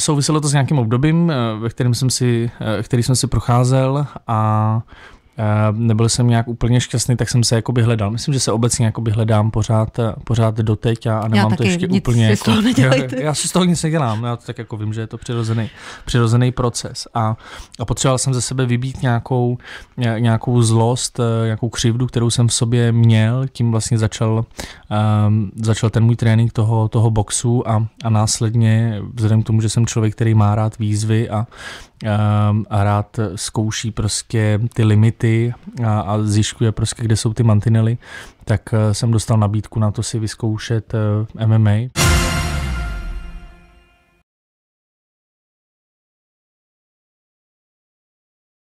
souviselo to s nějakým obdobím, eh, ve kterém jsem si, eh, který jsem si procházel a nebyl jsem nějak úplně šťastný, tak jsem se jakoby hledal. Myslím, že se obecně jakoby hledám pořád, pořád doteď a, a nemám já to ještě nic úplně. Jako, já, já si z toho nic nedělám, já to tak jako vím, že je to přirozený, přirozený proces. A, a potřeboval jsem ze sebe vybít nějakou, nějakou zlost, eh, nějakou křivdu, kterou jsem v sobě měl, tím vlastně začal, um, začal ten můj trénink toho, toho boxu a, a následně, vzhledem k tomu, že jsem člověk, který má rád výzvy a, um, a rád zkouší prostě ty limity ty a, a zjišťuje prostě, kde jsou ty mantinely, tak eh, jsem dostal nabídku na to si vyzkoušet eh, MMA.